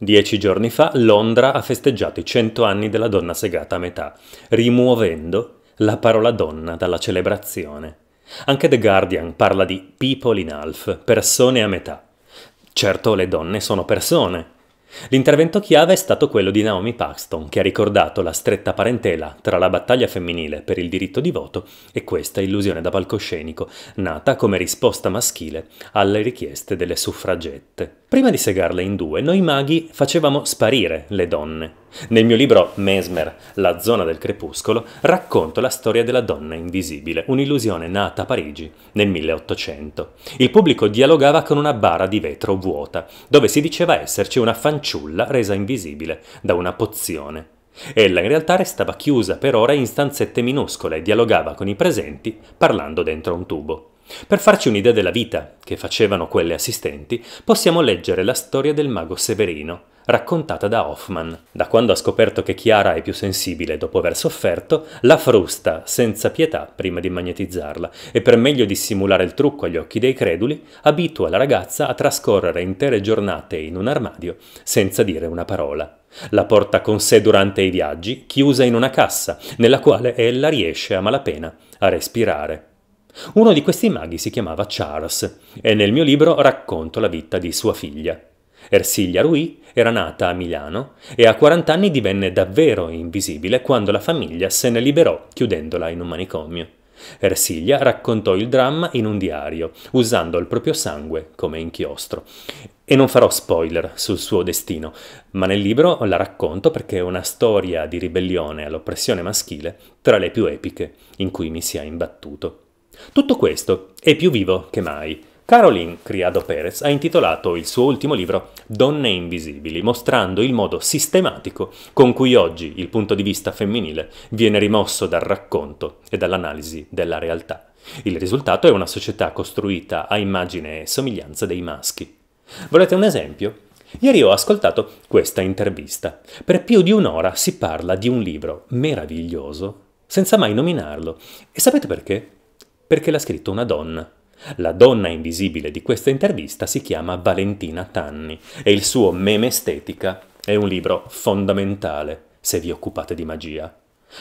Dieci giorni fa Londra ha festeggiato i cento anni della donna segata a metà, rimuovendo la parola donna dalla celebrazione. Anche The Guardian parla di people in half, persone a metà. Certo le donne sono persone, L'intervento chiave è stato quello di Naomi Paxton, che ha ricordato la stretta parentela tra la battaglia femminile per il diritto di voto e questa illusione da palcoscenico, nata come risposta maschile alle richieste delle suffragette. Prima di segarle in due, noi maghi facevamo sparire le donne, nel mio libro Mesmer, La zona del crepuscolo, racconto la storia della donna invisibile, un'illusione nata a Parigi nel 1800. Il pubblico dialogava con una bara di vetro vuota, dove si diceva esserci una fanciulla resa invisibile da una pozione. Ella in realtà restava chiusa per ora in stanzette minuscole e dialogava con i presenti parlando dentro un tubo. Per farci un'idea della vita che facevano quelle assistenti, possiamo leggere la storia del mago Severino, raccontata da Hoffman. Da quando ha scoperto che Chiara è più sensibile dopo aver sofferto, la frusta senza pietà prima di magnetizzarla e per meglio dissimulare il trucco agli occhi dei creduli, abitua la ragazza a trascorrere intere giornate in un armadio senza dire una parola. La porta con sé durante i viaggi, chiusa in una cassa, nella quale ella riesce a malapena a respirare. Uno di questi maghi si chiamava Charles e nel mio libro racconto la vita di sua figlia. Ersilia Rui era nata a Milano e a 40 anni divenne davvero invisibile quando la famiglia se ne liberò chiudendola in un manicomio. Ersilia raccontò il dramma in un diario, usando il proprio sangue come inchiostro. E non farò spoiler sul suo destino, ma nel libro la racconto perché è una storia di ribellione all'oppressione maschile tra le più epiche in cui mi sia imbattuto. Tutto questo è più vivo che mai, Caroline Criado Perez ha intitolato il suo ultimo libro Donne invisibili, mostrando il modo sistematico con cui oggi il punto di vista femminile viene rimosso dal racconto e dall'analisi della realtà. Il risultato è una società costruita a immagine e somiglianza dei maschi. Volete un esempio? Ieri ho ascoltato questa intervista. Per più di un'ora si parla di un libro meraviglioso senza mai nominarlo. E sapete perché? Perché l'ha scritto una donna. La donna invisibile di questa intervista si chiama Valentina Tanni e il suo Meme Estetica è un libro fondamentale se vi occupate di magia.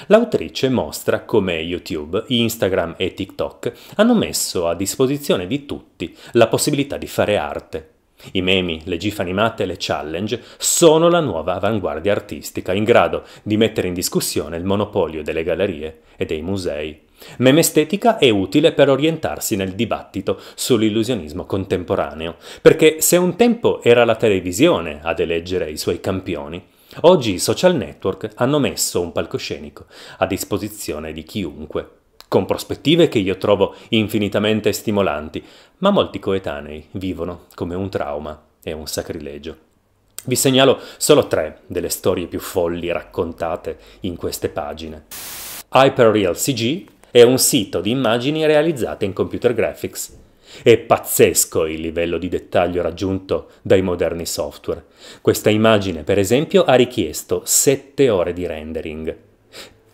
L'autrice mostra come YouTube, Instagram e TikTok hanno messo a disposizione di tutti la possibilità di fare arte. I memi, le gif animate e le challenge sono la nuova avanguardia artistica in grado di mettere in discussione il monopolio delle gallerie e dei musei. Meme estetica è utile per orientarsi nel dibattito sull'illusionismo contemporaneo, perché se un tempo era la televisione ad eleggere i suoi campioni, oggi i social network hanno messo un palcoscenico a disposizione di chiunque, con prospettive che io trovo infinitamente stimolanti, ma molti coetanei vivono come un trauma e un sacrilegio. Vi segnalo solo tre delle storie più folli raccontate in queste pagine. Hyperreal CG è un sito di immagini realizzate in computer graphics. È pazzesco il livello di dettaglio raggiunto dai moderni software. Questa immagine, per esempio, ha richiesto 7 ore di rendering.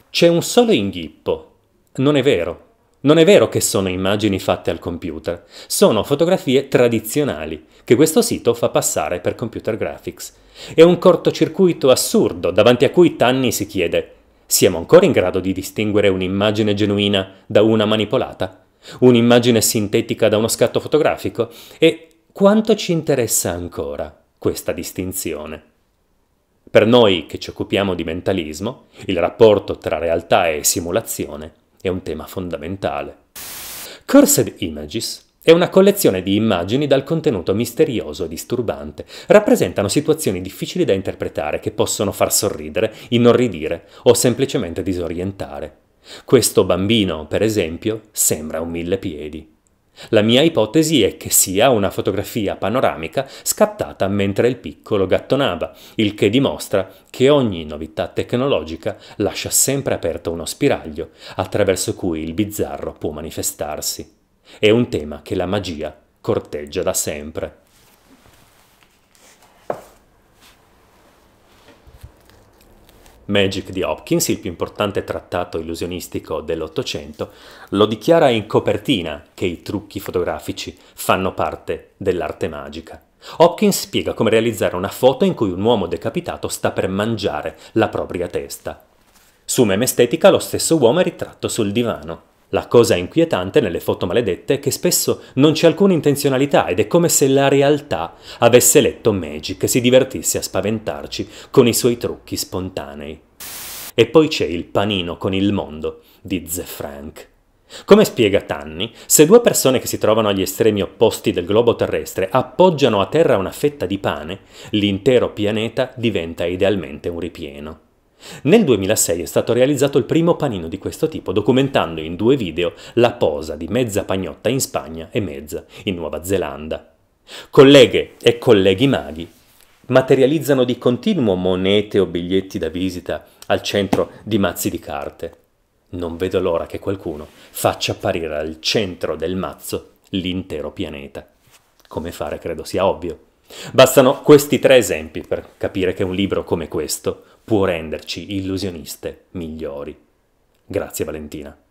C'è un solo inghippo. Non è vero. Non è vero che sono immagini fatte al computer, sono fotografie tradizionali che questo sito fa passare per computer graphics. È un cortocircuito assurdo davanti a cui Tanni si chiede siamo ancora in grado di distinguere un'immagine genuina da una manipolata, un'immagine sintetica da uno scatto fotografico e quanto ci interessa ancora questa distinzione. Per noi che ci occupiamo di mentalismo, il rapporto tra realtà e simulazione è un tema fondamentale. Cursed Images è una collezione di immagini dal contenuto misterioso e disturbante. Rappresentano situazioni difficili da interpretare che possono far sorridere, inorridire o semplicemente disorientare. Questo bambino, per esempio, sembra un mille piedi. La mia ipotesi è che sia una fotografia panoramica scattata mentre il piccolo gattonava, il che dimostra che ogni novità tecnologica lascia sempre aperto uno spiraglio attraverso cui il bizzarro può manifestarsi. È un tema che la magia corteggia da sempre. Magic di Hopkins, il più importante trattato illusionistico dell'Ottocento, lo dichiara in copertina che i trucchi fotografici fanno parte dell'arte magica. Hopkins spiega come realizzare una foto in cui un uomo decapitato sta per mangiare la propria testa. Su meme estetica lo stesso uomo è ritratto sul divano. La cosa inquietante nelle foto maledette è che spesso non c'è alcuna intenzionalità ed è come se la realtà avesse letto Magic e si divertisse a spaventarci con i suoi trucchi spontanei. E poi c'è il panino con il mondo di The Frank. Come spiega Tanni, se due persone che si trovano agli estremi opposti del globo terrestre appoggiano a terra una fetta di pane, l'intero pianeta diventa idealmente un ripieno. Nel 2006 è stato realizzato il primo panino di questo tipo, documentando in due video la posa di mezza pagnotta in Spagna e mezza in Nuova Zelanda. Colleghe e colleghi maghi materializzano di continuo monete o biglietti da visita al centro di mazzi di carte. Non vedo l'ora che qualcuno faccia apparire al centro del mazzo l'intero pianeta. Come fare credo sia ovvio. Bastano questi tre esempi per capire che un libro come questo può renderci illusioniste migliori. Grazie Valentina.